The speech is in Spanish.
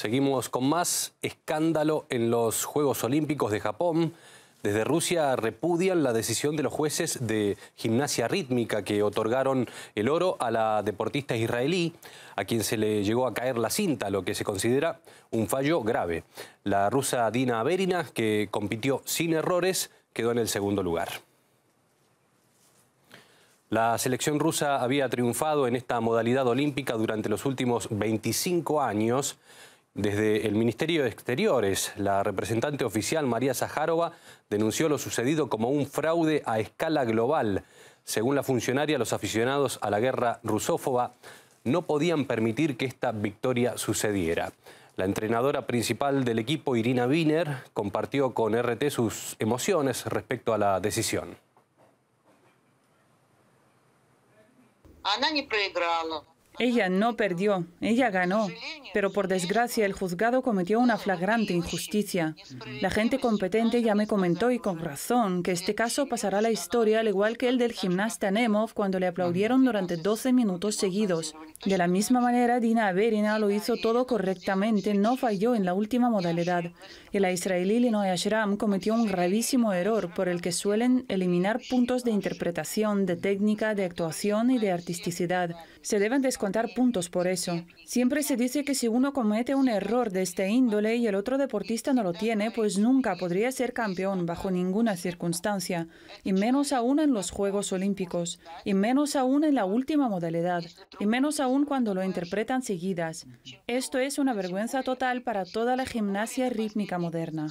Seguimos con más escándalo en los Juegos Olímpicos de Japón. Desde Rusia repudian la decisión de los jueces de gimnasia rítmica que otorgaron el oro a la deportista israelí, a quien se le llegó a caer la cinta, lo que se considera un fallo grave. La rusa Dina Averina, que compitió sin errores, quedó en el segundo lugar. La selección rusa había triunfado en esta modalidad olímpica durante los últimos 25 años. Desde el Ministerio de Exteriores, la representante oficial María Zaharova denunció lo sucedido como un fraude a escala global. Según la funcionaria, los aficionados a la guerra rusófoba no podían permitir que esta victoria sucediera. La entrenadora principal del equipo, Irina Wiener, compartió con RT sus emociones respecto a la decisión. Ella no perdió, ella ganó, pero por desgracia el juzgado cometió una flagrante injusticia. La gente competente ya me comentó y con razón que este caso pasará a la historia al igual que el del gimnasta Nemov cuando le aplaudieron durante 12 minutos seguidos. De la misma manera, Dina Averina lo hizo todo correctamente, no falló en la última modalidad. Y la israelí Linoy Ashram cometió un gravísimo error por el que suelen eliminar puntos de interpretación, de técnica, de actuación y de artisticidad. Se deben puntos por eso. Siempre se dice que si uno comete un error de este índole y el otro deportista no lo tiene, pues nunca podría ser campeón bajo ninguna circunstancia, y menos aún en los Juegos Olímpicos, y menos aún en la última modalidad, y menos aún cuando lo interpretan seguidas. Esto es una vergüenza total para toda la gimnasia rítmica moderna.